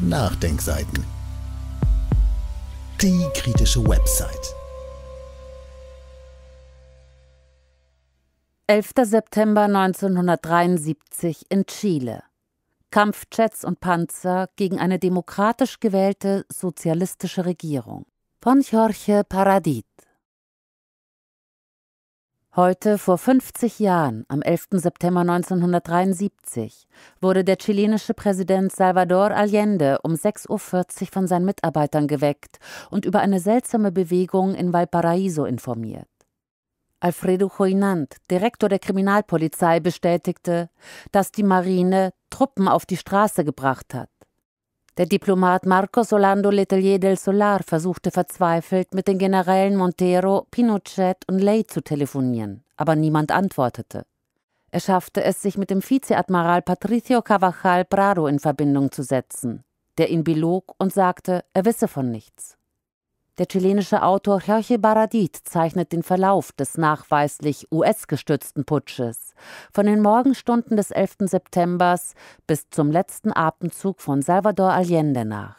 Nachdenkseiten. Die kritische Website. 11. September 1973 in Chile. Kampfjets und Panzer gegen eine demokratisch gewählte sozialistische Regierung. Von Jorge Paradis. Heute, vor 50 Jahren, am 11. September 1973, wurde der chilenische Präsident Salvador Allende um 6.40 Uhr von seinen Mitarbeitern geweckt und über eine seltsame Bewegung in Valparaíso informiert. Alfredo Joinant, Direktor der Kriminalpolizei, bestätigte, dass die Marine Truppen auf die Straße gebracht hat. Der Diplomat Marcos Orlando Letelier del Solar versuchte verzweifelt, mit den Generälen Montero, Pinochet und Ley zu telefonieren, aber niemand antwortete. Er schaffte es, sich mit dem Vizeadmiral Patricio Cavajal Prado in Verbindung zu setzen, der ihn belog und sagte, er wisse von nichts. Der chilenische Autor Jorge Baradit zeichnet den Verlauf des nachweislich US-gestützten Putsches von den Morgenstunden des 11. September bis zum letzten Abendzug von Salvador Allende nach.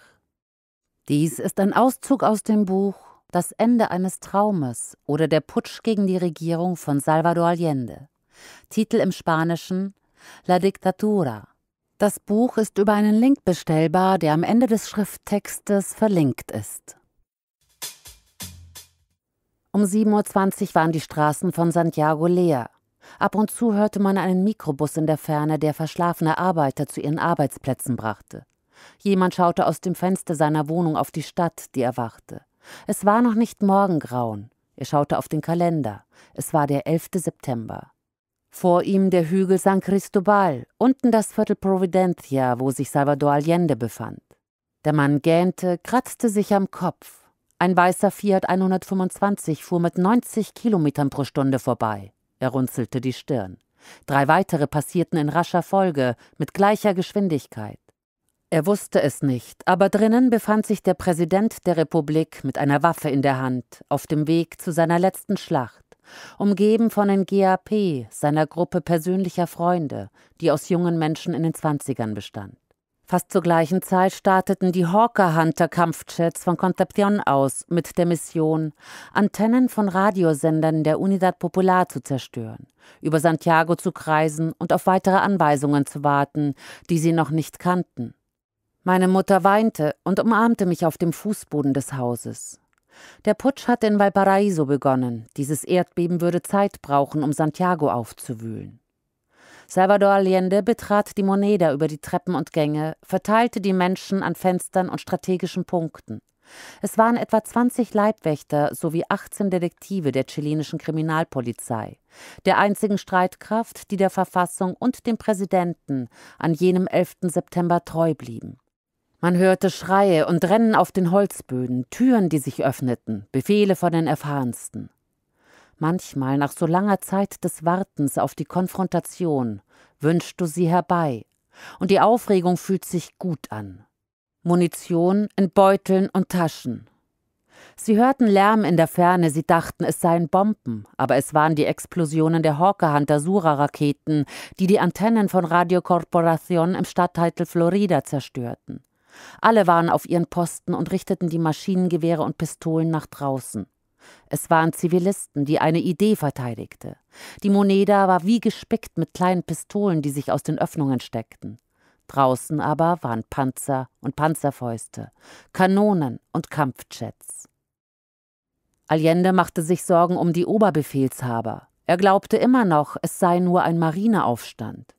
Dies ist ein Auszug aus dem Buch Das Ende eines Traumes oder der Putsch gegen die Regierung von Salvador Allende. Titel im Spanischen La Dictatura. Das Buch ist über einen Link bestellbar, der am Ende des Schrifttextes verlinkt ist. Um 7.20 Uhr waren die Straßen von Santiago leer. Ab und zu hörte man einen Mikrobus in der Ferne, der verschlafene Arbeiter zu ihren Arbeitsplätzen brachte. Jemand schaute aus dem Fenster seiner Wohnung auf die Stadt, die erwachte. Es war noch nicht Morgengrauen. Er schaute auf den Kalender. Es war der 11. September. Vor ihm der Hügel San Cristobal, unten das Viertel Providencia, wo sich Salvador Allende befand. Der Mann gähnte, kratzte sich am Kopf. Ein weißer Fiat 125 fuhr mit 90 Kilometern pro Stunde vorbei. Er runzelte die Stirn. Drei weitere passierten in rascher Folge, mit gleicher Geschwindigkeit. Er wusste es nicht, aber drinnen befand sich der Präsident der Republik mit einer Waffe in der Hand, auf dem Weg zu seiner letzten Schlacht, umgeben von den GAP, seiner Gruppe persönlicher Freunde, die aus jungen Menschen in den Zwanzigern bestand. Fast zur gleichen Zeit starteten die Hawker Hunter Kampfjets von Concepción aus mit der Mission, Antennen von Radiosendern der Unidad Popular zu zerstören, über Santiago zu kreisen und auf weitere Anweisungen zu warten, die sie noch nicht kannten. Meine Mutter weinte und umarmte mich auf dem Fußboden des Hauses. Der Putsch hatte in Valparaiso begonnen. Dieses Erdbeben würde Zeit brauchen, um Santiago aufzuwühlen. Salvador Allende betrat die Moneda über die Treppen und Gänge, verteilte die Menschen an Fenstern und strategischen Punkten. Es waren etwa 20 Leibwächter sowie 18 Detektive der chilenischen Kriminalpolizei, der einzigen Streitkraft, die der Verfassung und dem Präsidenten an jenem 11. September treu blieben. Man hörte Schreie und Rennen auf den Holzböden, Türen, die sich öffneten, Befehle von den Erfahrensten. Manchmal, nach so langer Zeit des Wartens auf die Konfrontation, wünschst du sie herbei, und die Aufregung fühlt sich gut an. Munition in Beuteln und Taschen. Sie hörten Lärm in der Ferne, sie dachten, es seien Bomben, aber es waren die Explosionen der Hawkehand der Sura-Raketen, die die Antennen von Radio Corporation im Stadtteil Florida zerstörten. Alle waren auf ihren Posten und richteten die Maschinengewehre und Pistolen nach draußen. Es waren Zivilisten, die eine Idee verteidigte. Die Moneda war wie gespickt mit kleinen Pistolen, die sich aus den Öffnungen steckten. Draußen aber waren Panzer und Panzerfäuste, Kanonen und Kampfjets. Allende machte sich Sorgen um die Oberbefehlshaber. Er glaubte immer noch, es sei nur ein Marineaufstand.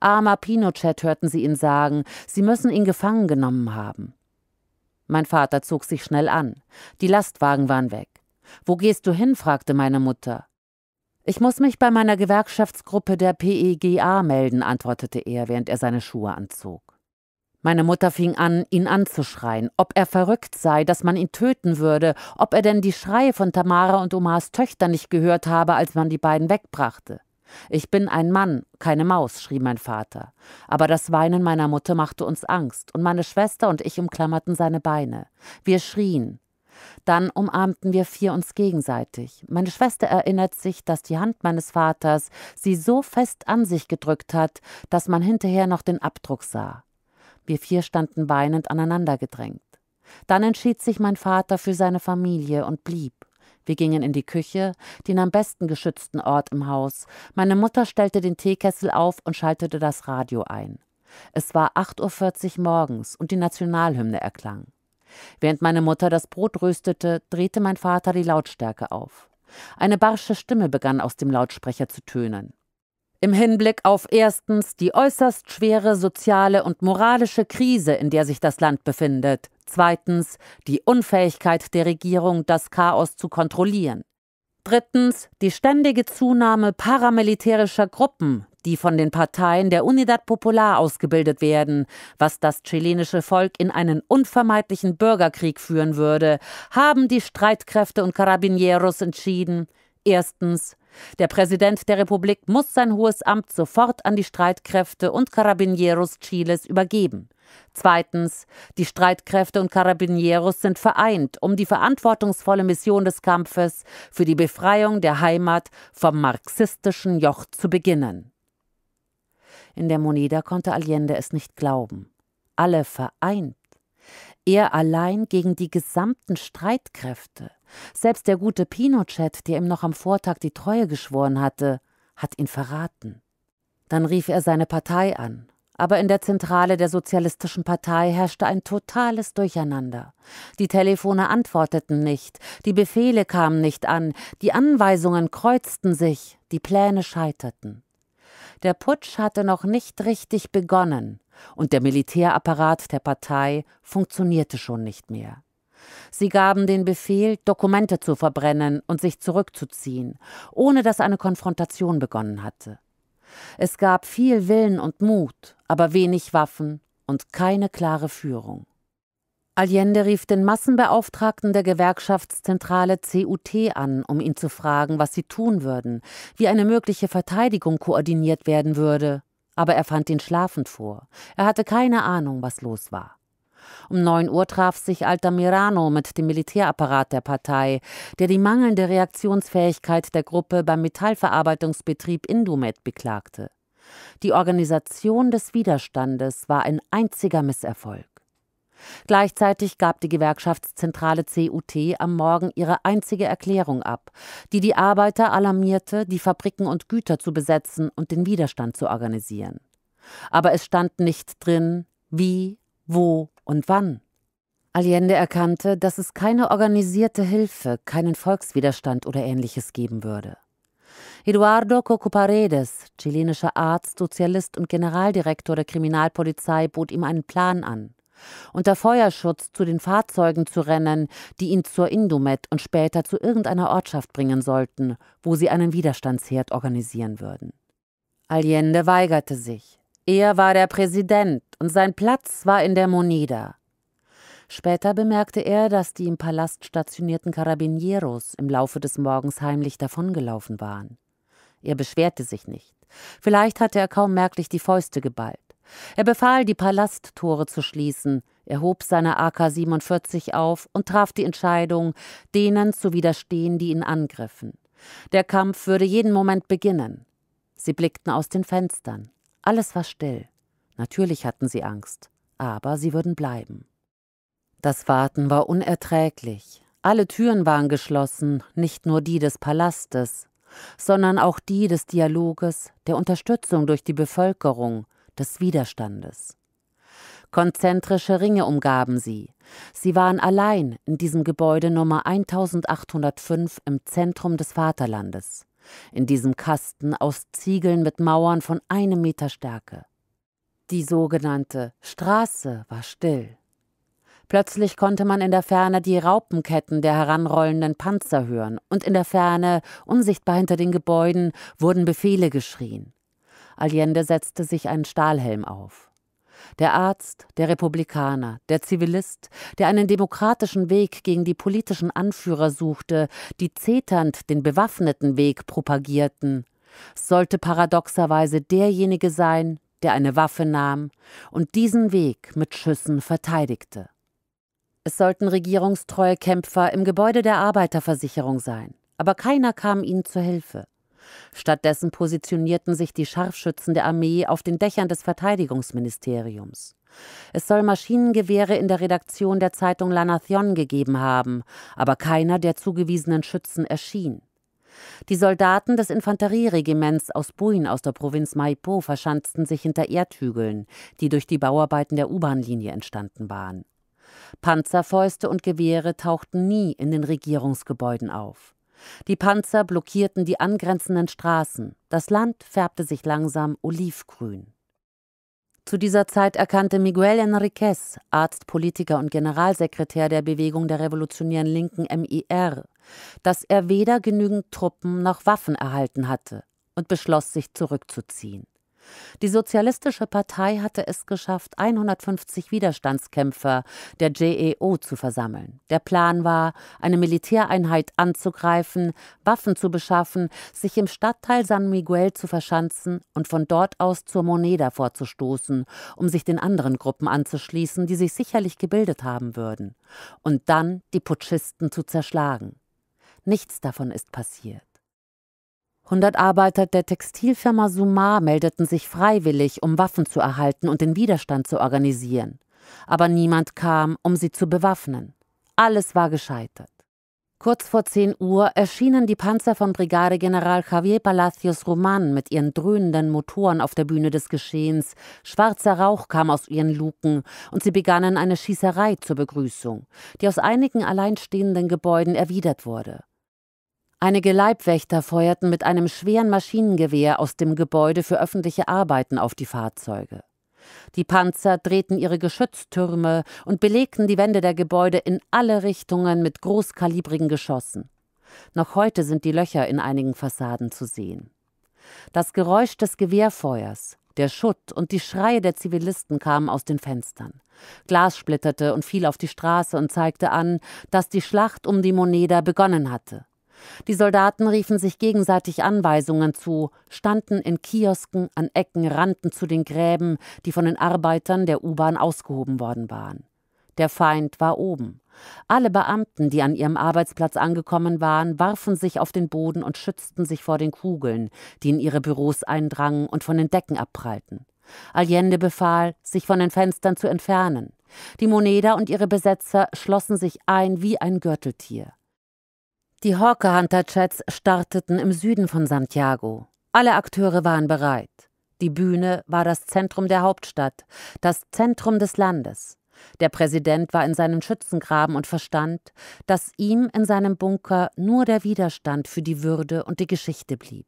Armer Pinochet hörten sie ihn sagen, sie müssen ihn gefangen genommen haben. Mein Vater zog sich schnell an. Die Lastwagen waren weg. Wo gehst du hin? fragte meine Mutter. Ich muss mich bei meiner Gewerkschaftsgruppe der PEGA melden, antwortete er, während er seine Schuhe anzog. Meine Mutter fing an, ihn anzuschreien, ob er verrückt sei, dass man ihn töten würde, ob er denn die Schreie von Tamara und Omas Töchter nicht gehört habe, als man die beiden wegbrachte. Ich bin ein Mann, keine Maus, schrie mein Vater. Aber das Weinen meiner Mutter machte uns Angst, und meine Schwester und ich umklammerten seine Beine. Wir schrien, dann umarmten wir vier uns gegenseitig. Meine Schwester erinnert sich, dass die Hand meines Vaters sie so fest an sich gedrückt hat, dass man hinterher noch den Abdruck sah. Wir vier standen weinend aneinander gedrängt. Dann entschied sich mein Vater für seine Familie und blieb. Wir gingen in die Küche, den am besten geschützten Ort im Haus. Meine Mutter stellte den Teekessel auf und schaltete das Radio ein. Es war 8.40 Uhr morgens und die Nationalhymne erklang. Während meine Mutter das Brot röstete, drehte mein Vater die Lautstärke auf. Eine barsche Stimme begann aus dem Lautsprecher zu tönen. Im Hinblick auf erstens die äußerst schwere soziale und moralische Krise, in der sich das Land befindet, zweitens die Unfähigkeit der Regierung, das Chaos zu kontrollieren, Drittens die ständige Zunahme paramilitärischer Gruppen, die von den Parteien der Unidad Popular ausgebildet werden, was das chilenische Volk in einen unvermeidlichen Bürgerkrieg führen würde, haben die Streitkräfte und Carabinieros entschieden. Erstens, der Präsident der Republik muss sein hohes Amt sofort an die Streitkräfte und Carabinieros Chiles übergeben. Zweitens, die Streitkräfte und Carabinieros sind vereint, um die verantwortungsvolle Mission des Kampfes für die Befreiung der Heimat vom marxistischen Joch zu beginnen. In der Moneda konnte Allende es nicht glauben. Alle vereint. Er allein gegen die gesamten Streitkräfte. Selbst der gute Pinochet, der ihm noch am Vortag die Treue geschworen hatte, hat ihn verraten. Dann rief er seine Partei an, aber in der Zentrale der Sozialistischen Partei herrschte ein totales Durcheinander. Die Telefone antworteten nicht, die Befehle kamen nicht an, die Anweisungen kreuzten sich, die Pläne scheiterten. Der Putsch hatte noch nicht richtig begonnen, und der Militärapparat der Partei funktionierte schon nicht mehr. Sie gaben den Befehl, Dokumente zu verbrennen und sich zurückzuziehen, ohne dass eine Konfrontation begonnen hatte. Es gab viel Willen und Mut, aber wenig Waffen und keine klare Führung. Allende rief den Massenbeauftragten der Gewerkschaftszentrale CUT an, um ihn zu fragen, was sie tun würden, wie eine mögliche Verteidigung koordiniert werden würde. Aber er fand ihn schlafend vor. Er hatte keine Ahnung, was los war. Um 9 Uhr traf sich Altamirano mit dem Militärapparat der Partei, der die mangelnde Reaktionsfähigkeit der Gruppe beim Metallverarbeitungsbetrieb Indumet beklagte. Die Organisation des Widerstandes war ein einziger Misserfolg. Gleichzeitig gab die Gewerkschaftszentrale CUT am Morgen ihre einzige Erklärung ab, die die Arbeiter alarmierte, die Fabriken und Güter zu besetzen und den Widerstand zu organisieren. Aber es stand nicht drin, wie, wo und wann. Allende erkannte, dass es keine organisierte Hilfe, keinen Volkswiderstand oder ähnliches geben würde. Eduardo Cocoparedes, chilenischer Arzt, Sozialist und Generaldirektor der Kriminalpolizei, bot ihm einen Plan an. Unter Feuerschutz zu den Fahrzeugen zu rennen, die ihn zur Indomet und später zu irgendeiner Ortschaft bringen sollten, wo sie einen Widerstandsherd organisieren würden. Allende weigerte sich. Er war der Präsident und sein Platz war in der Moneda. Später bemerkte er, dass die im Palast stationierten Carabinieros im Laufe des Morgens heimlich davongelaufen waren. Er beschwerte sich nicht. Vielleicht hatte er kaum merklich die Fäuste geballt. Er befahl, die Palasttore zu schließen, er hob seine AK-47 auf und traf die Entscheidung, denen zu widerstehen, die ihn angriffen. Der Kampf würde jeden Moment beginnen. Sie blickten aus den Fenstern. Alles war still. Natürlich hatten sie Angst, aber sie würden bleiben. Das Warten war unerträglich. Alle Türen waren geschlossen, nicht nur die des Palastes, sondern auch die des Dialoges, der Unterstützung durch die Bevölkerung, des Widerstandes. Konzentrische Ringe umgaben sie. Sie waren allein in diesem Gebäude Nummer 1805 im Zentrum des Vaterlandes. In diesem Kasten aus Ziegeln mit Mauern von einem Meter Stärke. Die sogenannte Straße war still. Plötzlich konnte man in der Ferne die Raupenketten der heranrollenden Panzer hören, und in der Ferne, unsichtbar hinter den Gebäuden, wurden Befehle geschrien. Allende setzte sich einen Stahlhelm auf der Arzt, der Republikaner, der Zivilist, der einen demokratischen Weg gegen die politischen Anführer suchte, die zeternd den bewaffneten Weg propagierten, sollte paradoxerweise derjenige sein, der eine Waffe nahm und diesen Weg mit Schüssen verteidigte. Es sollten regierungstreue Kämpfer im Gebäude der Arbeiterversicherung sein, aber keiner kam ihnen zur Hilfe. Stattdessen positionierten sich die Scharfschützen der Armee auf den Dächern des Verteidigungsministeriums. Es soll Maschinengewehre in der Redaktion der Zeitung La Nación gegeben haben, aber keiner der zugewiesenen Schützen erschien. Die Soldaten des Infanterieregiments aus Buin aus der Provinz Maipo verschanzten sich hinter Erdhügeln, die durch die Bauarbeiten der u bahnlinie entstanden waren. Panzerfäuste und Gewehre tauchten nie in den Regierungsgebäuden auf. Die Panzer blockierten die angrenzenden Straßen. Das Land färbte sich langsam olivgrün. Zu dieser Zeit erkannte Miguel Enriquez, Arzt, Politiker und Generalsekretär der Bewegung der Revolutionären Linken MIR, dass er weder genügend Truppen noch Waffen erhalten hatte und beschloss, sich zurückzuziehen. Die Sozialistische Partei hatte es geschafft, 150 Widerstandskämpfer der JEO zu versammeln. Der Plan war, eine Militäreinheit anzugreifen, Waffen zu beschaffen, sich im Stadtteil San Miguel zu verschanzen und von dort aus zur Moneda vorzustoßen, um sich den anderen Gruppen anzuschließen, die sich sicherlich gebildet haben würden, und dann die Putschisten zu zerschlagen. Nichts davon ist passiert. 100 Arbeiter der Textilfirma Sumar meldeten sich freiwillig, um Waffen zu erhalten und den Widerstand zu organisieren. Aber niemand kam, um sie zu bewaffnen. Alles war gescheitert. Kurz vor 10 Uhr erschienen die Panzer von Brigadegeneral Javier Palacios Roman mit ihren dröhnenden Motoren auf der Bühne des Geschehens. Schwarzer Rauch kam aus ihren Luken und sie begannen eine Schießerei zur Begrüßung, die aus einigen alleinstehenden Gebäuden erwidert wurde. Einige Leibwächter feuerten mit einem schweren Maschinengewehr aus dem Gebäude für öffentliche Arbeiten auf die Fahrzeuge. Die Panzer drehten ihre Geschütztürme und belegten die Wände der Gebäude in alle Richtungen mit großkalibrigen Geschossen. Noch heute sind die Löcher in einigen Fassaden zu sehen. Das Geräusch des Gewehrfeuers, der Schutt und die Schreie der Zivilisten kamen aus den Fenstern. Glas splitterte und fiel auf die Straße und zeigte an, dass die Schlacht um die Moneda begonnen hatte. Die Soldaten riefen sich gegenseitig Anweisungen zu, standen in Kiosken an Ecken, rannten zu den Gräben, die von den Arbeitern der U-Bahn ausgehoben worden waren. Der Feind war oben. Alle Beamten, die an ihrem Arbeitsplatz angekommen waren, warfen sich auf den Boden und schützten sich vor den Kugeln, die in ihre Büros eindrangen und von den Decken abprallten. Allende befahl, sich von den Fenstern zu entfernen. Die Moneda und ihre Besetzer schlossen sich ein wie ein Gürteltier. Die Hawker Hunter Chats starteten im Süden von Santiago. Alle Akteure waren bereit. Die Bühne war das Zentrum der Hauptstadt, das Zentrum des Landes. Der Präsident war in seinem Schützengraben und verstand, dass ihm in seinem Bunker nur der Widerstand für die Würde und die Geschichte blieb.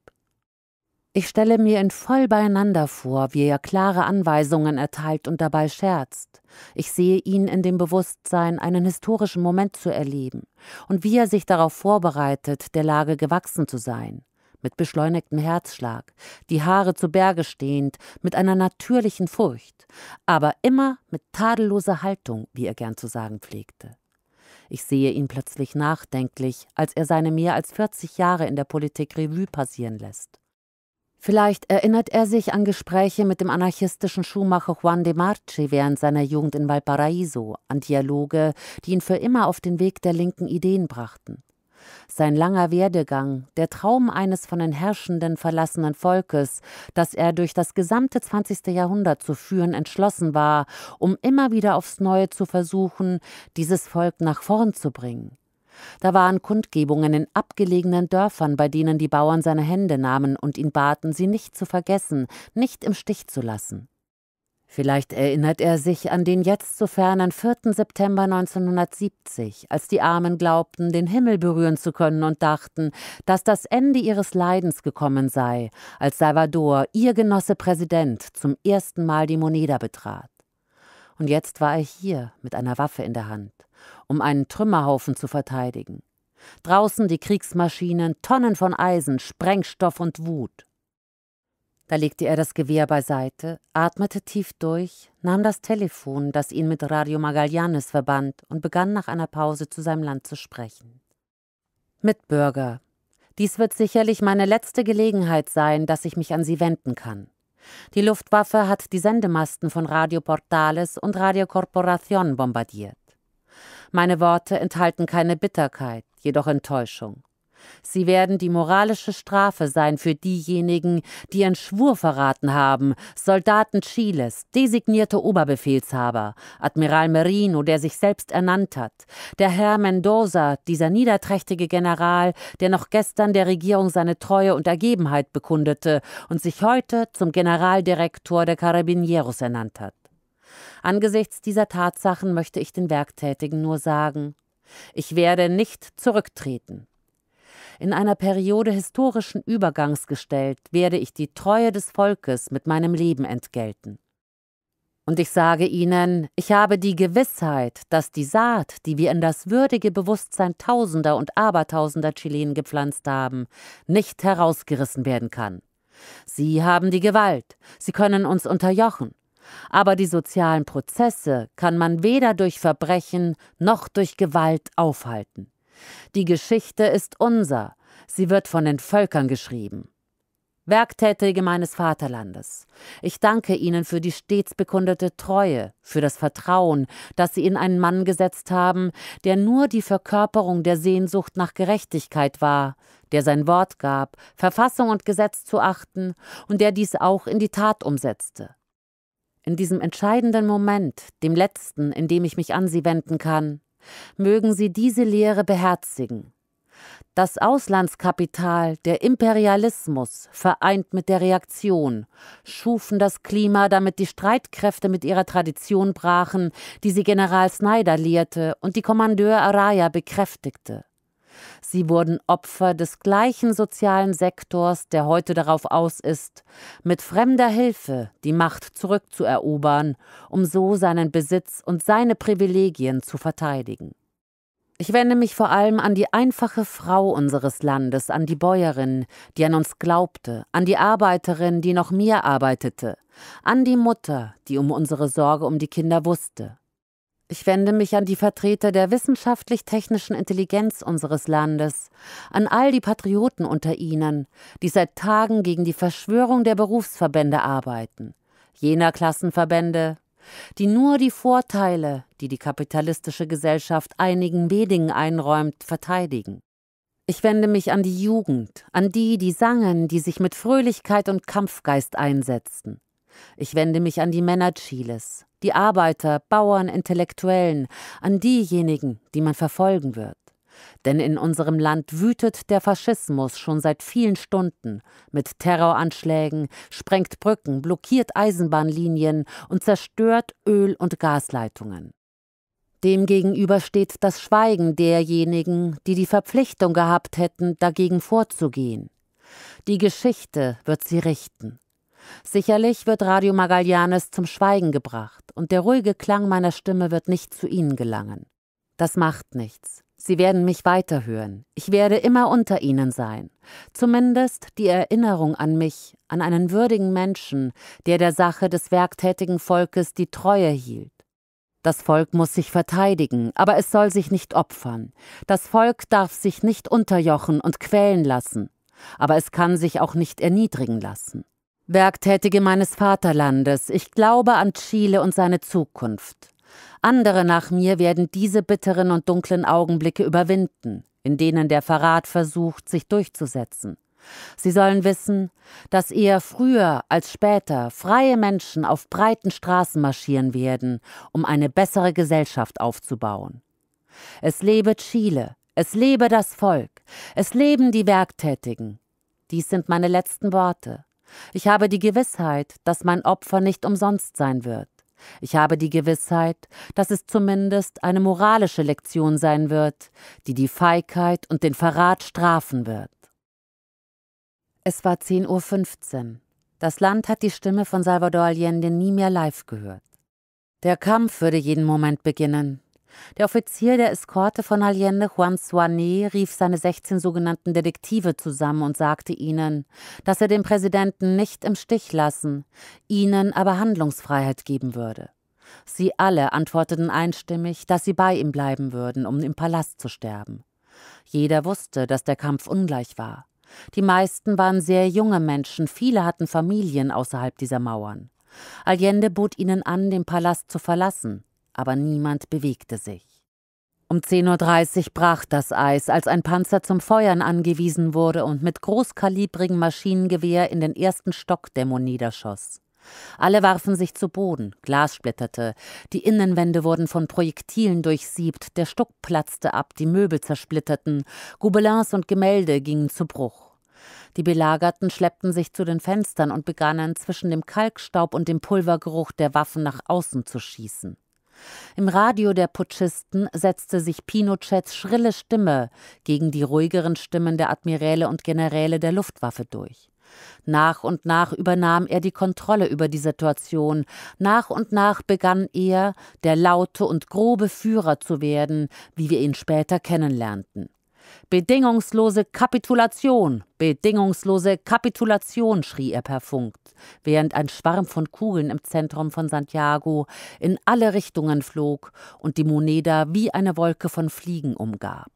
Ich stelle mir ihn voll beieinander vor, wie er klare Anweisungen erteilt und dabei scherzt. Ich sehe ihn in dem Bewusstsein, einen historischen Moment zu erleben und wie er sich darauf vorbereitet, der Lage gewachsen zu sein. Mit beschleunigtem Herzschlag, die Haare zu Berge stehend, mit einer natürlichen Furcht, aber immer mit tadelloser Haltung, wie er gern zu sagen pflegte. Ich sehe ihn plötzlich nachdenklich, als er seine mehr als 40 Jahre in der Politik Revue passieren lässt. Vielleicht erinnert er sich an Gespräche mit dem anarchistischen Schuhmacher Juan de Marchi während seiner Jugend in Valparaiso, an Dialoge, die ihn für immer auf den Weg der linken Ideen brachten. Sein langer Werdegang, der Traum eines von den Herrschenden verlassenen Volkes, das er durch das gesamte 20. Jahrhundert zu führen entschlossen war, um immer wieder aufs Neue zu versuchen, dieses Volk nach vorn zu bringen. Da waren Kundgebungen in abgelegenen Dörfern, bei denen die Bauern seine Hände nahmen und ihn baten, sie nicht zu vergessen, nicht im Stich zu lassen. Vielleicht erinnert er sich an den jetzt so fernen 4. September 1970, als die Armen glaubten, den Himmel berühren zu können und dachten, dass das Ende ihres Leidens gekommen sei, als Salvador, ihr Genosse Präsident, zum ersten Mal die Moneda betrat. Und jetzt war er hier mit einer Waffe in der Hand, um einen Trümmerhaufen zu verteidigen. Draußen die Kriegsmaschinen, Tonnen von Eisen, Sprengstoff und Wut. Da legte er das Gewehr beiseite, atmete tief durch, nahm das Telefon, das ihn mit Radio Magallanes verband, und begann nach einer Pause zu seinem Land zu sprechen. Mitbürger, dies wird sicherlich meine letzte Gelegenheit sein, dass ich mich an Sie wenden kann. Die Luftwaffe hat die Sendemasten von Radio Portales und Radio Corporación bombardiert. Meine Worte enthalten keine Bitterkeit, jedoch Enttäuschung. Sie werden die moralische Strafe sein für diejenigen, die ihren Schwur verraten haben, Soldaten Chiles, designierte Oberbefehlshaber, Admiral Merino, der sich selbst ernannt hat, der Herr Mendoza, dieser niederträchtige General, der noch gestern der Regierung seine Treue und Ergebenheit bekundete und sich heute zum Generaldirektor der Carabinieros ernannt hat. Angesichts dieser Tatsachen möchte ich den Werktätigen nur sagen, ich werde nicht zurücktreten. In einer Periode historischen Übergangs gestellt, werde ich die Treue des Volkes mit meinem Leben entgelten. Und ich sage ihnen, ich habe die Gewissheit, dass die Saat, die wir in das würdige Bewusstsein Tausender und Abertausender Chilen gepflanzt haben, nicht herausgerissen werden kann. Sie haben die Gewalt, sie können uns unterjochen. Aber die sozialen Prozesse kann man weder durch Verbrechen noch durch Gewalt aufhalten. Die Geschichte ist unser, sie wird von den Völkern geschrieben. Werktätige meines Vaterlandes, ich danke Ihnen für die stets bekundete Treue, für das Vertrauen, das Sie in einen Mann gesetzt haben, der nur die Verkörperung der Sehnsucht nach Gerechtigkeit war, der sein Wort gab, Verfassung und Gesetz zu achten und der dies auch in die Tat umsetzte. In diesem entscheidenden Moment, dem letzten, in dem ich mich an Sie wenden kann, Mögen sie diese Lehre beherzigen. Das Auslandskapital, der Imperialismus, vereint mit der Reaktion, schufen das Klima, damit die Streitkräfte mit ihrer Tradition brachen, die sie General Snyder lehrte und die Kommandeur Araya bekräftigte. Sie wurden Opfer des gleichen sozialen Sektors, der heute darauf aus ist, mit fremder Hilfe die Macht zurückzuerobern, um so seinen Besitz und seine Privilegien zu verteidigen. Ich wende mich vor allem an die einfache Frau unseres Landes, an die Bäuerin, die an uns glaubte, an die Arbeiterin, die noch mir arbeitete, an die Mutter, die um unsere Sorge um die Kinder wusste, ich wende mich an die Vertreter der wissenschaftlich-technischen Intelligenz unseres Landes, an all die Patrioten unter Ihnen, die seit Tagen gegen die Verschwörung der Berufsverbände arbeiten, jener Klassenverbände, die nur die Vorteile, die die kapitalistische Gesellschaft einigen Medien einräumt, verteidigen. Ich wende mich an die Jugend, an die, die sangen, die sich mit Fröhlichkeit und Kampfgeist einsetzten. Ich wende mich an die Männer Chiles, die Arbeiter, Bauern, Intellektuellen, an diejenigen, die man verfolgen wird. Denn in unserem Land wütet der Faschismus schon seit vielen Stunden mit Terroranschlägen, sprengt Brücken, blockiert Eisenbahnlinien und zerstört Öl- und Gasleitungen. Demgegenüber steht das Schweigen derjenigen, die die Verpflichtung gehabt hätten, dagegen vorzugehen. Die Geschichte wird sie richten. Sicherlich wird Radio Magallanes zum Schweigen gebracht und der ruhige Klang meiner Stimme wird nicht zu Ihnen gelangen. Das macht nichts. Sie werden mich weiterhören. Ich werde immer unter Ihnen sein. Zumindest die Erinnerung an mich, an einen würdigen Menschen, der der Sache des werktätigen Volkes die Treue hielt. Das Volk muss sich verteidigen, aber es soll sich nicht opfern. Das Volk darf sich nicht unterjochen und quälen lassen, aber es kann sich auch nicht erniedrigen lassen. Werktätige meines Vaterlandes, ich glaube an Chile und seine Zukunft. Andere nach mir werden diese bitteren und dunklen Augenblicke überwinden, in denen der Verrat versucht, sich durchzusetzen. Sie sollen wissen, dass eher früher als später freie Menschen auf breiten Straßen marschieren werden, um eine bessere Gesellschaft aufzubauen. Es lebe Chile, es lebe das Volk, es leben die Werktätigen. Dies sind meine letzten Worte. Ich habe die Gewissheit, dass mein Opfer nicht umsonst sein wird. Ich habe die Gewissheit, dass es zumindest eine moralische Lektion sein wird, die die Feigheit und den Verrat strafen wird. Es war 10.15 Uhr. Das Land hat die Stimme von Salvador Allende nie mehr live gehört. Der Kampf würde jeden Moment beginnen. Der Offizier der Eskorte von Allende, Juan Suané, rief seine 16 sogenannten Detektive zusammen und sagte ihnen, dass er den Präsidenten nicht im Stich lassen, ihnen aber Handlungsfreiheit geben würde. Sie alle antworteten einstimmig, dass sie bei ihm bleiben würden, um im Palast zu sterben. Jeder wusste, dass der Kampf ungleich war. Die meisten waren sehr junge Menschen, viele hatten Familien außerhalb dieser Mauern. Allende bot ihnen an, den Palast zu verlassen aber niemand bewegte sich. Um 10.30 Uhr brach das Eis, als ein Panzer zum Feuern angewiesen wurde und mit großkalibrigem Maschinengewehr in den ersten Stock der niederschoss. Alle warfen sich zu Boden, Glas splitterte, die Innenwände wurden von Projektilen durchsiebt, der Stuck platzte ab, die Möbel zersplitterten, Gobelins und Gemälde gingen zu Bruch. Die Belagerten schleppten sich zu den Fenstern und begannen zwischen dem Kalkstaub und dem Pulvergeruch der Waffen nach außen zu schießen. Im Radio der Putschisten setzte sich Pinochets schrille Stimme gegen die ruhigeren Stimmen der Admiräle und Generäle der Luftwaffe durch. Nach und nach übernahm er die Kontrolle über die Situation, nach und nach begann er, der laute und grobe Führer zu werden, wie wir ihn später kennenlernten. Bedingungslose Kapitulation, bedingungslose Kapitulation, schrie er per Funk, während ein Schwarm von Kugeln im Zentrum von Santiago in alle Richtungen flog und die Moneda wie eine Wolke von Fliegen umgab.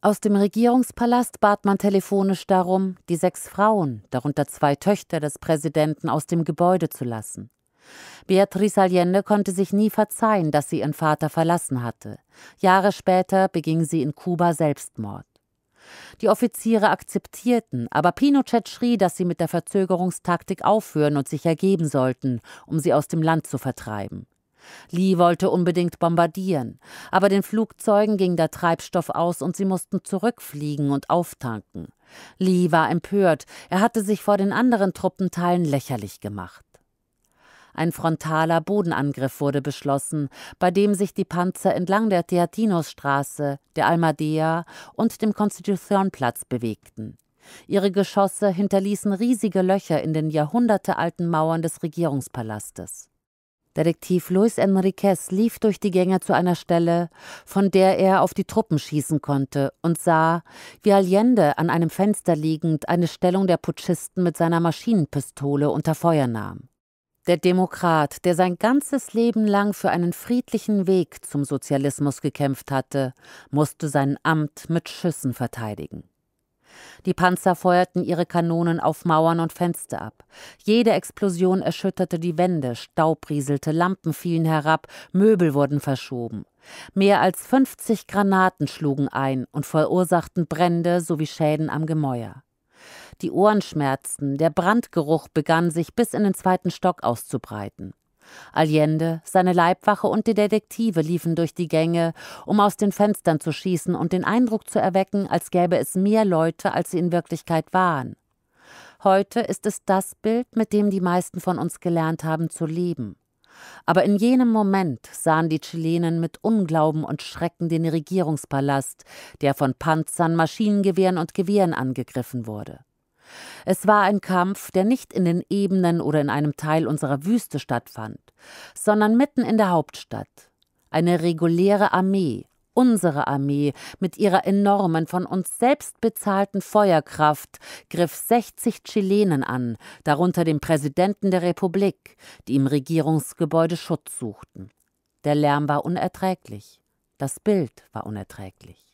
Aus dem Regierungspalast bat man telefonisch darum, die sechs Frauen, darunter zwei Töchter des Präsidenten, aus dem Gebäude zu lassen. Beatrice Allende konnte sich nie verzeihen, dass sie ihren Vater verlassen hatte. Jahre später beging sie in Kuba Selbstmord. Die Offiziere akzeptierten, aber Pinochet schrie, dass sie mit der Verzögerungstaktik aufhören und sich ergeben sollten, um sie aus dem Land zu vertreiben. Lee wollte unbedingt bombardieren, aber den Flugzeugen ging der Treibstoff aus und sie mussten zurückfliegen und auftanken. Lee war empört, er hatte sich vor den anderen Truppenteilen lächerlich gemacht. Ein frontaler Bodenangriff wurde beschlossen, bei dem sich die Panzer entlang der Teatinosstraße, der Almadea und dem Constitutionplatz bewegten. Ihre Geschosse hinterließen riesige Löcher in den jahrhundertealten Mauern des Regierungspalastes. Detektiv Luis Enriquez lief durch die Gänge zu einer Stelle, von der er auf die Truppen schießen konnte und sah, wie Allende an einem Fenster liegend eine Stellung der Putschisten mit seiner Maschinenpistole unter Feuer nahm der Demokrat, der sein ganzes Leben lang für einen friedlichen Weg zum Sozialismus gekämpft hatte, musste sein Amt mit Schüssen verteidigen. Die Panzer feuerten ihre Kanonen auf Mauern und Fenster ab. Jede Explosion erschütterte die Wände, Staub rieselte, Lampen fielen herab, Möbel wurden verschoben. Mehr als 50 Granaten schlugen ein und verursachten Brände sowie Schäden am Gemäuer. Die Ohren schmerzten, der Brandgeruch begann sich bis in den zweiten Stock auszubreiten. Allende, seine Leibwache und die Detektive liefen durch die Gänge, um aus den Fenstern zu schießen und den Eindruck zu erwecken, als gäbe es mehr Leute, als sie in Wirklichkeit waren. Heute ist es das Bild, mit dem die meisten von uns gelernt haben zu leben. Aber in jenem Moment sahen die Chilenen mit Unglauben und Schrecken den Regierungspalast, der von Panzern, Maschinengewehren und Gewehren angegriffen wurde. Es war ein Kampf, der nicht in den Ebenen oder in einem Teil unserer Wüste stattfand, sondern mitten in der Hauptstadt. Eine reguläre Armee, unsere Armee mit ihrer enormen, von uns selbst bezahlten Feuerkraft griff 60 Chilenen an, darunter den Präsidenten der Republik, die im Regierungsgebäude Schutz suchten. Der Lärm war unerträglich. Das Bild war unerträglich.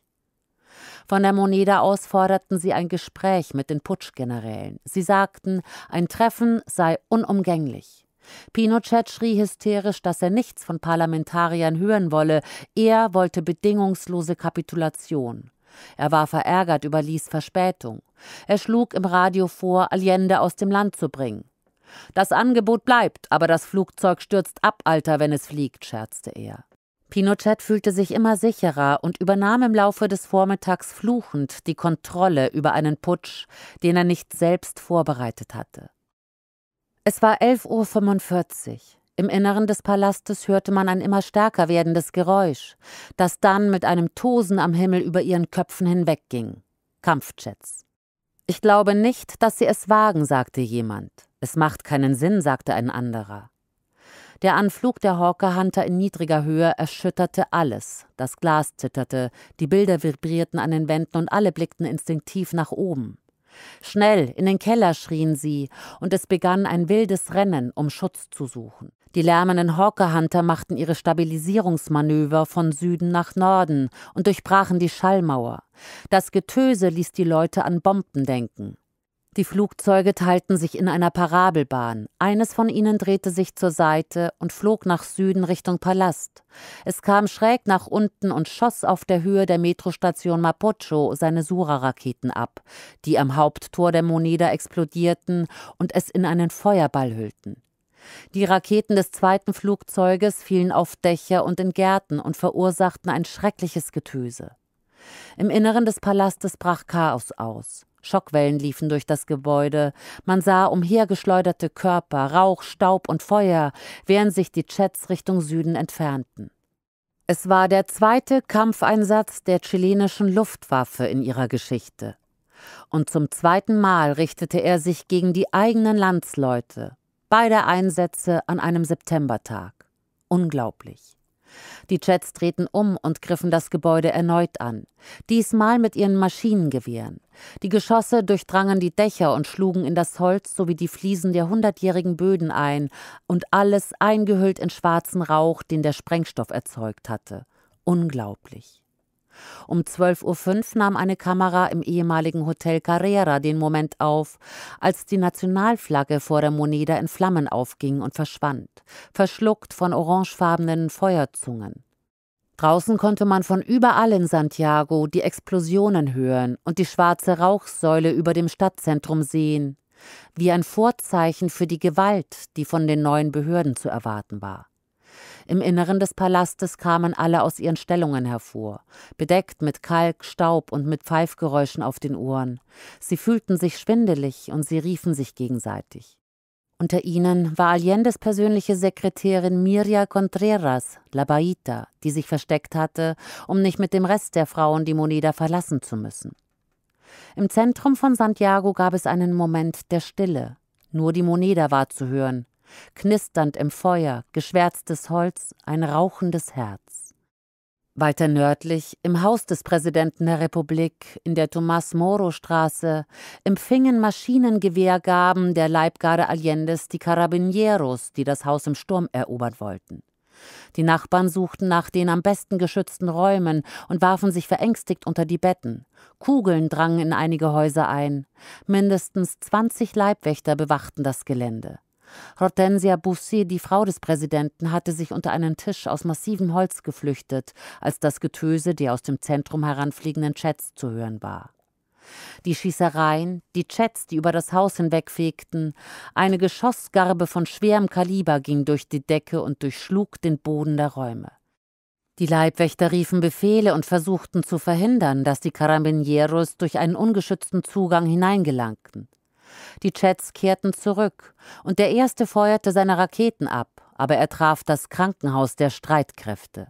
Von der Moneda aus forderten sie ein Gespräch mit den Putschgenerälen. Sie sagten, ein Treffen sei unumgänglich. Pinochet schrie hysterisch, dass er nichts von Parlamentariern hören wolle, er wollte bedingungslose Kapitulation. Er war verärgert über Lies Verspätung. Er schlug im Radio vor, Allende aus dem Land zu bringen. Das Angebot bleibt, aber das Flugzeug stürzt ab, Alter, wenn es fliegt, scherzte er. Pinochet fühlte sich immer sicherer und übernahm im Laufe des Vormittags fluchend die Kontrolle über einen Putsch, den er nicht selbst vorbereitet hatte. Es war 11.45 Uhr. Im Inneren des Palastes hörte man ein immer stärker werdendes Geräusch, das dann mit einem Tosen am Himmel über ihren Köpfen hinwegging. Kampfjets. Ich glaube nicht, dass sie es wagen, sagte jemand. Es macht keinen Sinn, sagte ein anderer. Der Anflug der Hawker Hunter in niedriger Höhe erschütterte alles. Das Glas zitterte, die Bilder vibrierten an den Wänden und alle blickten instinktiv nach oben. Schnell, in den Keller schrien sie, und es begann ein wildes Rennen, um Schutz zu suchen. Die lärmenden Hawker Hunter machten ihre Stabilisierungsmanöver von Süden nach Norden und durchbrachen die Schallmauer. Das Getöse ließ die Leute an Bomben denken. Die Flugzeuge teilten sich in einer Parabelbahn. Eines von ihnen drehte sich zur Seite und flog nach Süden Richtung Palast. Es kam schräg nach unten und schoss auf der Höhe der Metrostation Mapocho seine Sura-Raketen ab, die am Haupttor der Moneda explodierten und es in einen Feuerball hüllten. Die Raketen des zweiten Flugzeuges fielen auf Dächer und in Gärten und verursachten ein schreckliches Getöse. Im Inneren des Palastes brach Chaos aus. Schockwellen liefen durch das Gebäude. Man sah umhergeschleuderte Körper, Rauch, Staub und Feuer, während sich die Jets Richtung Süden entfernten. Es war der zweite Kampfeinsatz der chilenischen Luftwaffe in ihrer Geschichte. Und zum zweiten Mal richtete er sich gegen die eigenen Landsleute. Beide Einsätze an einem Septembertag. Unglaublich. Die Jets drehten um und griffen das Gebäude erneut an, diesmal mit ihren Maschinengewehren. Die Geschosse durchdrangen die Dächer und schlugen in das Holz sowie die Fliesen der hundertjährigen Böden ein, und alles eingehüllt in schwarzen Rauch, den der Sprengstoff erzeugt hatte. Unglaublich. Um 12.05 Uhr nahm eine Kamera im ehemaligen Hotel Carrera den Moment auf, als die Nationalflagge vor der Moneda in Flammen aufging und verschwand, verschluckt von orangefarbenen Feuerzungen. Draußen konnte man von überall in Santiago die Explosionen hören und die schwarze Rauchsäule über dem Stadtzentrum sehen, wie ein Vorzeichen für die Gewalt, die von den neuen Behörden zu erwarten war. Im Inneren des Palastes kamen alle aus ihren Stellungen hervor, bedeckt mit Kalk, Staub und mit Pfeifgeräuschen auf den Ohren. Sie fühlten sich schwindelig und sie riefen sich gegenseitig. Unter ihnen war Allendes persönliche Sekretärin Mirja Contreras, La Baita, die sich versteckt hatte, um nicht mit dem Rest der Frauen die Moneda verlassen zu müssen. Im Zentrum von Santiago gab es einen Moment der Stille. Nur die Moneda war zu hören, knisternd im Feuer, geschwärztes Holz, ein rauchendes Herz. Weiter nördlich, im Haus des Präsidenten der Republik, in der tomas moro straße empfingen Maschinengewehrgaben der Leibgarde Allendes die Carabinieros, die das Haus im Sturm erobern wollten. Die Nachbarn suchten nach den am besten geschützten Räumen und warfen sich verängstigt unter die Betten. Kugeln drangen in einige Häuser ein. Mindestens 20 Leibwächter bewachten das Gelände. Hortensia Bouffier, die Frau des Präsidenten, hatte sich unter einen Tisch aus massivem Holz geflüchtet, als das Getöse der aus dem Zentrum heranfliegenden Chats zu hören war. Die Schießereien, die Chats, die über das Haus hinwegfegten, eine Geschossgarbe von schwerem Kaliber ging durch die Decke und durchschlug den Boden der Räume. Die Leibwächter riefen Befehle und versuchten zu verhindern, dass die Carabinieros durch einen ungeschützten Zugang hineingelangten. Die Jets kehrten zurück und der erste feuerte seine Raketen ab, aber er traf das Krankenhaus der Streitkräfte.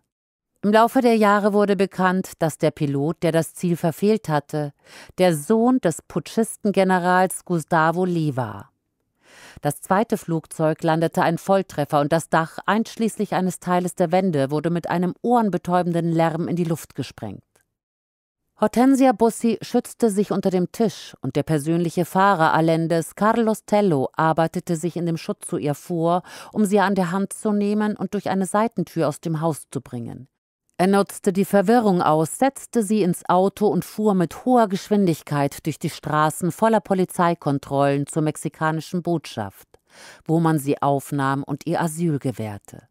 Im Laufe der Jahre wurde bekannt, dass der Pilot, der das Ziel verfehlt hatte, der Sohn des Putschistengenerals Gustavo Lee war. Das zweite Flugzeug landete ein Volltreffer und das Dach einschließlich eines Teiles der Wände wurde mit einem ohrenbetäubenden Lärm in die Luft gesprengt. Hortensia Bussi schützte sich unter dem Tisch und der persönliche Fahrer Allendes, Carlos Tello, arbeitete sich in dem Schutz zu ihr vor, um sie an der Hand zu nehmen und durch eine Seitentür aus dem Haus zu bringen. Er nutzte die Verwirrung aus, setzte sie ins Auto und fuhr mit hoher Geschwindigkeit durch die Straßen voller Polizeikontrollen zur mexikanischen Botschaft, wo man sie aufnahm und ihr Asyl gewährte.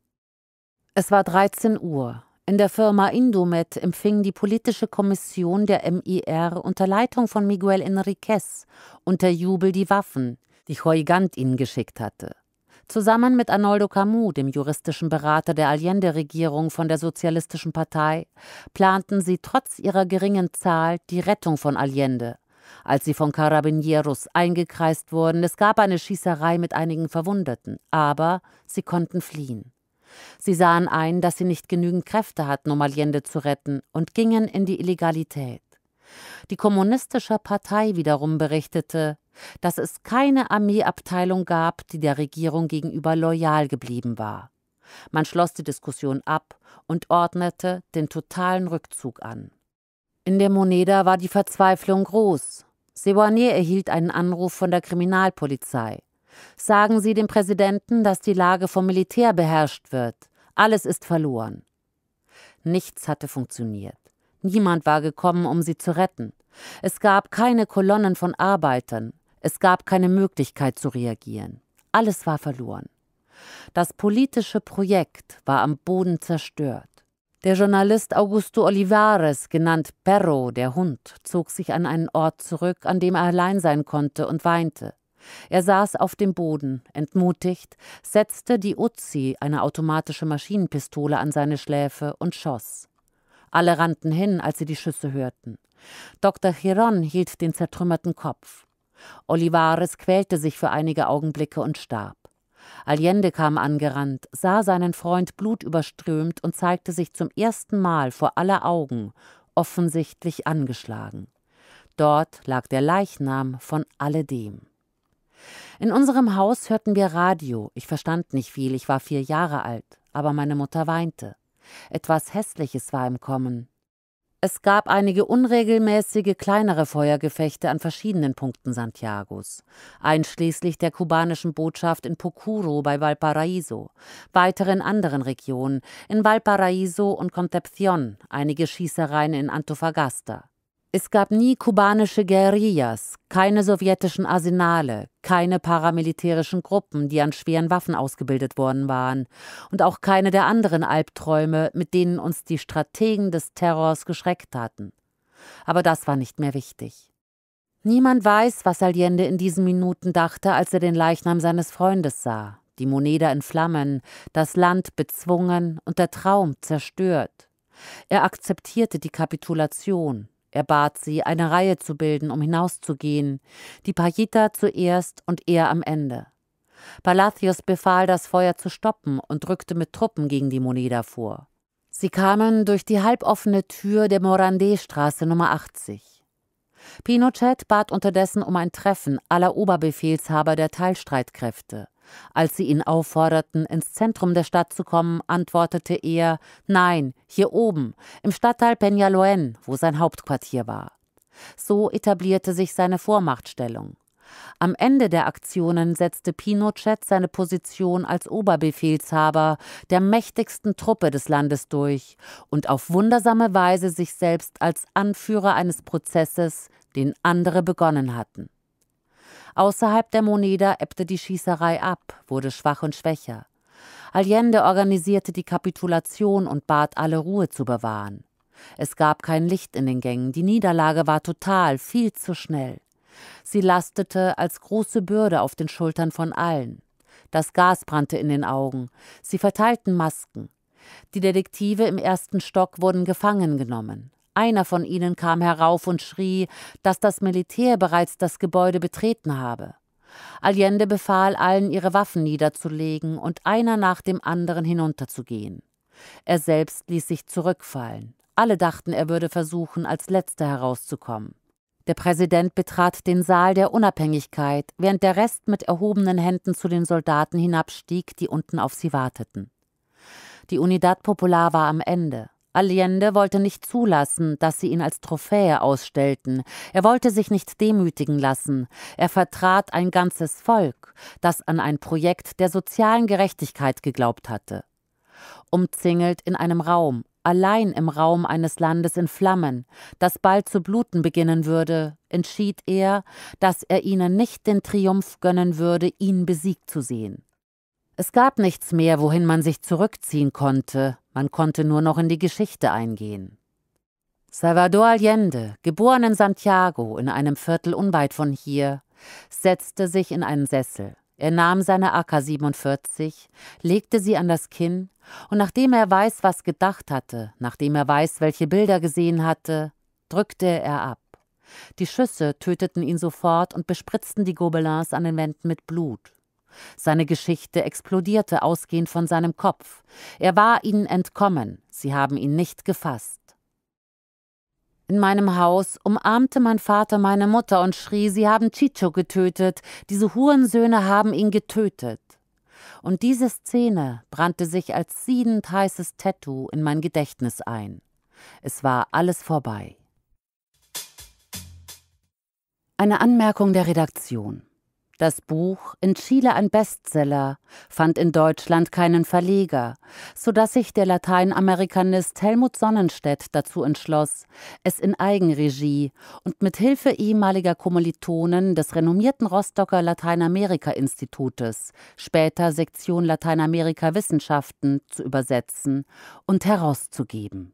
Es war 13 Uhr. In der Firma Indomet empfing die politische Kommission der MIR unter Leitung von Miguel Enriquez unter Jubel die Waffen, die Choigant ihnen geschickt hatte. Zusammen mit Arnoldo Camus, dem juristischen Berater der Allende-Regierung von der Sozialistischen Partei, planten sie trotz ihrer geringen Zahl die Rettung von Allende. Als sie von Carabinieros eingekreist wurden, es gab eine Schießerei mit einigen Verwundeten, aber sie konnten fliehen. Sie sahen ein, dass sie nicht genügend Kräfte hatten, um Allende zu retten, und gingen in die Illegalität. Die Kommunistische Partei wiederum berichtete, dass es keine Armeeabteilung gab, die der Regierung gegenüber loyal geblieben war. Man schloss die Diskussion ab und ordnete den totalen Rückzug an. In der Moneda war die Verzweiflung groß. Seboignet erhielt einen Anruf von der Kriminalpolizei. Sagen Sie dem Präsidenten, dass die Lage vom Militär beherrscht wird. Alles ist verloren. Nichts hatte funktioniert. Niemand war gekommen, um sie zu retten. Es gab keine Kolonnen von Arbeitern. Es gab keine Möglichkeit zu reagieren. Alles war verloren. Das politische Projekt war am Boden zerstört. Der Journalist Augusto Olivares, genannt Perro, der Hund, zog sich an einen Ort zurück, an dem er allein sein konnte und weinte. Er saß auf dem Boden, entmutigt, setzte die Uzi, eine automatische Maschinenpistole, an seine Schläfe und schoss. Alle rannten hin, als sie die Schüsse hörten. Dr. Chiron hielt den zertrümmerten Kopf. Olivares quälte sich für einige Augenblicke und starb. Allende kam angerannt, sah seinen Freund blutüberströmt und zeigte sich zum ersten Mal vor aller Augen, offensichtlich angeschlagen. Dort lag der Leichnam von alledem. In unserem Haus hörten wir Radio. Ich verstand nicht viel, ich war vier Jahre alt, aber meine Mutter weinte. Etwas Hässliches war im Kommen. Es gab einige unregelmäßige kleinere Feuergefechte an verschiedenen Punkten Santiagos, einschließlich der kubanischen Botschaft in Pucuro bei Valparaíso, weiteren anderen Regionen, in Valparaiso und Concepción, einige Schießereien in Antofagasta. Es gab nie kubanische Guerillas, keine sowjetischen Arsenale, keine paramilitärischen Gruppen, die an schweren Waffen ausgebildet worden waren, und auch keine der anderen Albträume, mit denen uns die Strategen des Terrors geschreckt hatten. Aber das war nicht mehr wichtig. Niemand weiß, was Allende in diesen Minuten dachte, als er den Leichnam seines Freundes sah, die Moneda in Flammen, das Land bezwungen und der Traum zerstört. Er akzeptierte die Kapitulation, er bat sie, eine Reihe zu bilden, um hinauszugehen, die Pajita zuerst und er am Ende. Palacios befahl, das Feuer zu stoppen und drückte mit Truppen gegen die Moneda vor. Sie kamen durch die halboffene Tür der Morandé-Straße Nummer 80. Pinochet bat unterdessen um ein Treffen aller Oberbefehlshaber der Teilstreitkräfte. Als sie ihn aufforderten, ins Zentrum der Stadt zu kommen, antwortete er Nein, hier oben, im Stadtteil Peñaloen, wo sein Hauptquartier war. So etablierte sich seine Vormachtstellung. Am Ende der Aktionen setzte Pinochet seine Position als Oberbefehlshaber der mächtigsten Truppe des Landes durch und auf wundersame Weise sich selbst als Anführer eines Prozesses, den andere begonnen hatten. Außerhalb der Moneda ebbte die Schießerei ab, wurde schwach und schwächer. Allende organisierte die Kapitulation und bat alle Ruhe zu bewahren. Es gab kein Licht in den Gängen, die Niederlage war total, viel zu schnell. Sie lastete als große Bürde auf den Schultern von allen. Das Gas brannte in den Augen. Sie verteilten Masken. Die Detektive im ersten Stock wurden gefangen genommen. Einer von ihnen kam herauf und schrie, dass das Militär bereits das Gebäude betreten habe. Allende befahl allen, ihre Waffen niederzulegen und einer nach dem anderen hinunterzugehen. Er selbst ließ sich zurückfallen. Alle dachten, er würde versuchen, als letzter herauszukommen. Der Präsident betrat den Saal der Unabhängigkeit, während der Rest mit erhobenen Händen zu den Soldaten hinabstieg, die unten auf sie warteten. Die Unidad Popular war am Ende. Allende wollte nicht zulassen, dass sie ihn als Trophäe ausstellten. Er wollte sich nicht demütigen lassen. Er vertrat ein ganzes Volk, das an ein Projekt der sozialen Gerechtigkeit geglaubt hatte. Umzingelt in einem Raum, allein im Raum eines Landes in Flammen, das bald zu bluten beginnen würde, entschied er, dass er ihnen nicht den Triumph gönnen würde, ihn besiegt zu sehen. Es gab nichts mehr, wohin man sich zurückziehen konnte, man konnte nur noch in die Geschichte eingehen. Salvador Allende, geboren in Santiago, in einem Viertel unweit von hier, setzte sich in einen Sessel. Er nahm seine AK-47, legte sie an das Kinn, und nachdem er weiß, was gedacht hatte, nachdem er weiß, welche Bilder gesehen hatte, drückte er ab. Die Schüsse töteten ihn sofort und bespritzten die Gobelins an den Wänden mit Blut. Seine Geschichte explodierte ausgehend von seinem Kopf. Er war ihnen entkommen, sie haben ihn nicht gefasst. In meinem Haus umarmte mein Vater meine Mutter und schrie, sie haben Chicho getötet, diese Hurensöhne haben ihn getötet. Und diese Szene brannte sich als siedend heißes Tattoo in mein Gedächtnis ein. Es war alles vorbei. Eine Anmerkung der Redaktion. Das Buch in Chile ein Bestseller, fand in Deutschland keinen Verleger, so dass sich der Lateinamerikanist Helmut Sonnenstedt dazu entschloss, es in Eigenregie und mit Hilfe ehemaliger Kommilitonen des renommierten Rostocker Lateinamerika-Institutes, später Sektion Lateinamerika Wissenschaften, zu übersetzen und herauszugeben.